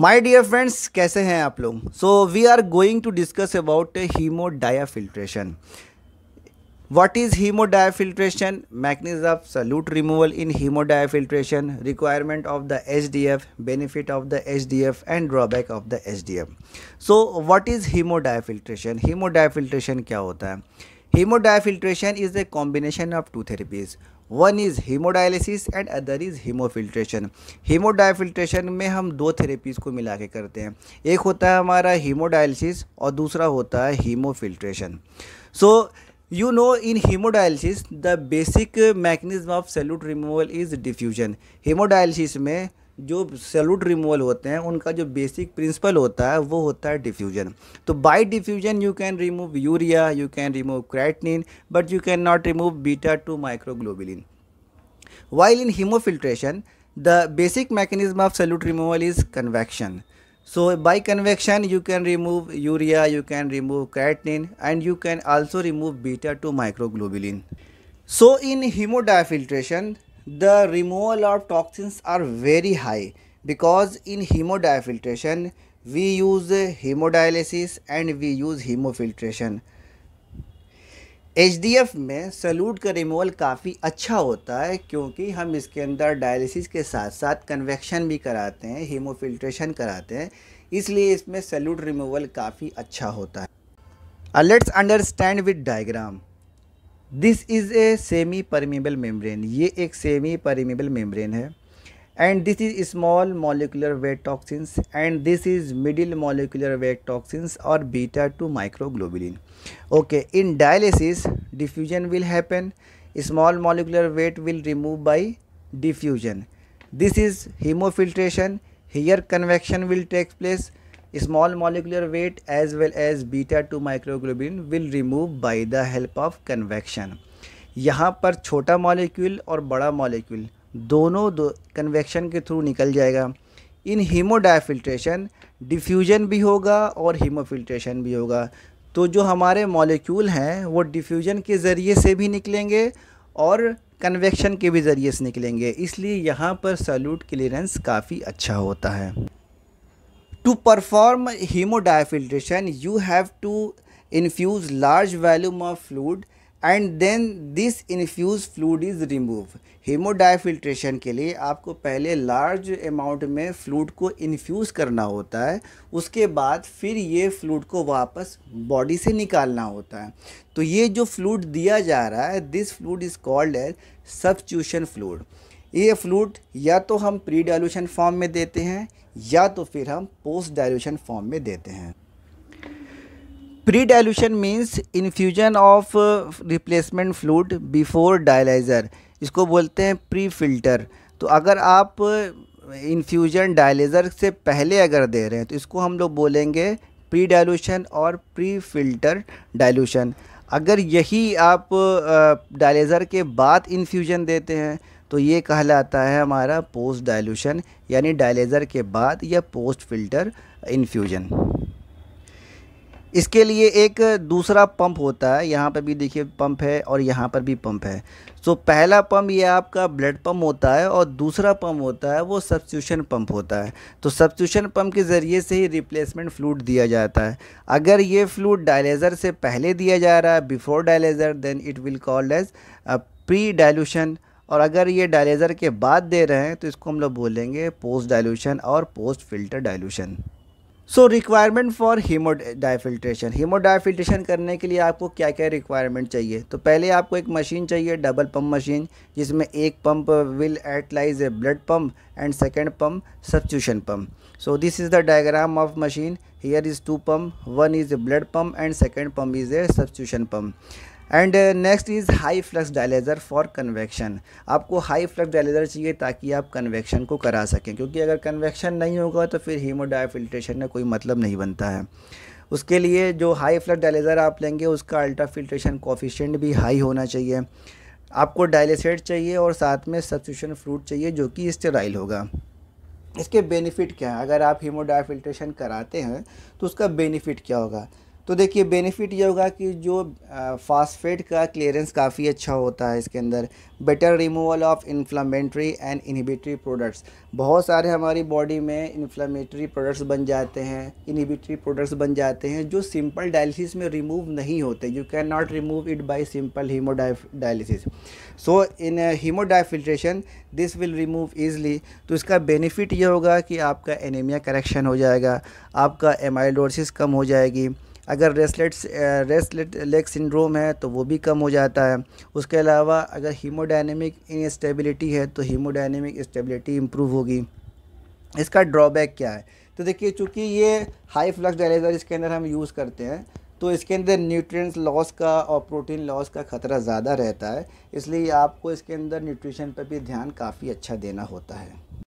my dear friends कैसे हैं आप लोग so we are going to discuss about hemodiafiltration what is hemodiafiltration mechanism of solute removal in hemodiafiltration requirement of the H D F benefit of the H D F and drawback of the H D F so what is hemodiafiltration hemodiafiltration क्या होता है hemodiafiltration is the combination of two therapies one is hemodialysis and other is hemofiltration hemodiafiltration में हम दो therapies को मिला के करते हैं एक होता है हमारा हीमोडायलिसिस और दूसरा होता है hemofiltration so you know in hemodialysis the basic mechanism of solute removal is diffusion hemodialysis में जो सेलुड रिमूवल होते हैं उनका जो बेसिक प्रिंसिपल होता है वो होता है डिफ्यूजन तो by diffusion you can remove urea you can remove creatinine but you can not remove beta two microglobulin while in hemofiltration the basic mechanism of solute removal is convection so by convection you can remove urea you can remove creatinine and you can also remove beta two microglobulin so in hemodiafiltration the removal of toxins are very high because in hemodiafiltration we use hemodialysis and we use hemofiltration H में solute का removal काफ़ी अच्छा होता है क्योंकि हम इसके अंदर डायलिसिस के साथ साथ कन्वेक्शन भी कराते हैं हीमोफिल्ट्रेशन कराते हैं इसलिए इसमें सल्यूट रिमूवल काफ़ी अच्छा होता है let's understand with diagram this is a semi permeable membrane ये एक सेमी परमिबल मेम्ब्रेन है and this is small molecular weight toxins and this is middle molecular weight toxins और beta two microglobulin okay in dialysis diffusion will happen small molecular weight will remove by diffusion this is hemofiltration here convection will takes place small molecular weight as well as beta two microglobulin will remove by the help of convection यहाँ पर छोटा molecule और बड़ा molecule दोनों दो convection के through निकल जाएगा इन हीमोडाइफिल्ट्रेशन डिफ्यूजन भी होगा और हीमोफिल्ट्रेशन भी होगा तो जो हमारे मॉलिक्यूल हैं वो डिफ्यूजन के ज़रिए से भी निकलेंगे और कन्वेक्शन के भी ज़रिए से निकलेंगे इसलिए यहाँ पर सल्यूट क्लियरेंस काफ़ी अच्छा होता है to perform hemodiafiltration you have to infuse large volume of fluid and then this infuse fluid is remove hemodiafiltration के लिए आपको पहले लार्ज अमाउंट में फ्लूड को इन्फ्यूज़ करना होता है उसके बाद फिर ये फ्लूड को वापस बॉडी से निकालना होता है तो ये जो फ्लूड दिया जा रहा है this fluid is called as substitution fluid ये फ्लूट या तो हम प्री डाइल्यूशन फॉर्म में देते हैं या तो फिर हम पोस्ट डाइल्यूशन फॉर्म में देते हैं pre dilution means infusion of replacement fluid before dialyser इसको बोलते हैं प्री फिल्टर तो अगर आप इन्फ्यूजन uh, डायलाइज़र से पहले अगर दे रहे हैं तो इसको हम लोग बोलेंगे प्री डायलूशन और प्री फिल्टर डाइल्यूशन अगर यही आप डायलाइज़र uh, के बाद इन्फ्यूजन देते हैं तो ये कहलाता है हमारा पोस्ट डाइल्यूशन यानी डायलेज़र के बाद या पोस्ट फिल्टर इन्फ्यूजन इसके लिए एक दूसरा पंप होता है यहाँ पर भी देखिए पंप है और यहाँ पर भी पंप है तो पहला पंप ये आपका ब्लड पंप होता है और दूसरा पंप होता है वो सब्सट्यूशन पंप होता है तो सब्सट्यूशन पंप के ज़रिए से ही रिप्लेसमेंट फ्लूड दिया जाता है अगर ये फ्लूड डायलेज़र से पहले दिया जा रहा है before dialyser then it will called as pre dilution और अगर ये डायलेज़र के बाद दे रहे हैं तो इसको हम लोग बोलेंगे पोस्ट डायलूशन और post filter dilution so requirement for hemo hemo hemodiafiltration करने के लिए आपको क्या क्या रिक्वायरमेंट चाहिए तो पहले आपको एक मशीन चाहिए डबल पम्प मशीन जिसमें एक pump will utilise a blood pump and second pump substitution pump so this is the diagram of machine here is two pump one is a blood pump and second pump is a substitution pump and next is high flux dialyser for convection आपको high flux dialyser चाहिए ताकि आप convection को करा सकें क्योंकि अगर convection नहीं होगा तो फिर हीमोडाइफिल्ट्रेशन का कोई मतलब नहीं बनता है उसके लिए जो हाई फ्लक्स डायलेज़र आप लेंगे उसका अल्ट्रा फिल्ट्रेशन कोफिशेंट भी हाई होना चाहिए आपको डायलेसेट चाहिए और साथ में सब्सिशन फ्रूट चाहिए जो कि स्टेराइल होगा इसके बेनिफिट क्या है अगर आप हीमोडाइफिल्ट्रेशन कराते हैं तो उसका बेनिफिट क्या होगा तो देखिए बेनिफिट ये होगा कि जो फास्फेट का क्लियरेंस काफ़ी अच्छा होता है इसके अंदर better removal of inflammatory and inhibitory products बहुत सारे हमारी बॉडी में इन्फ्लामेटरी प्रोडक्ट्स बन जाते हैं इनहिबिटरी प्रोडक्ट्स बन जाते हैं जो सिंपल डायलिसिस में रिमूव नहीं होते you can not remove it by simple dialysis so in hemodiafiltration this will remove easily तो इसका बेनिफिट ये होगा कि आपका एनीमिया करेक्शन हो जाएगा आपका एमाइलोसिस कम हो जाएगी अगर रेसलेट्स रेसलेट लेग सिंड्रोम है तो वो भी कम हो जाता है उसके अलावा अगर हीमोडाइनमिक इनस्टेबिलिटी है तो हीमोडाइनमिक स्टेबिलिटी इम्प्रूव होगी इसका ड्रॉबैक क्या है तो देखिए चूँकि ये हाई फ्लक्स डायलाइजर इसके अंदर हम यूज़ करते हैं तो इसके अंदर न्यूट्रिएंट्स लॉस का और प्रोटीन लॉस का ख़तरा ज़्यादा रहता है इसलिए आपको इसके अंदर न्यूट्रिशन पर भी ध्यान काफ़ी अच्छा देना होता है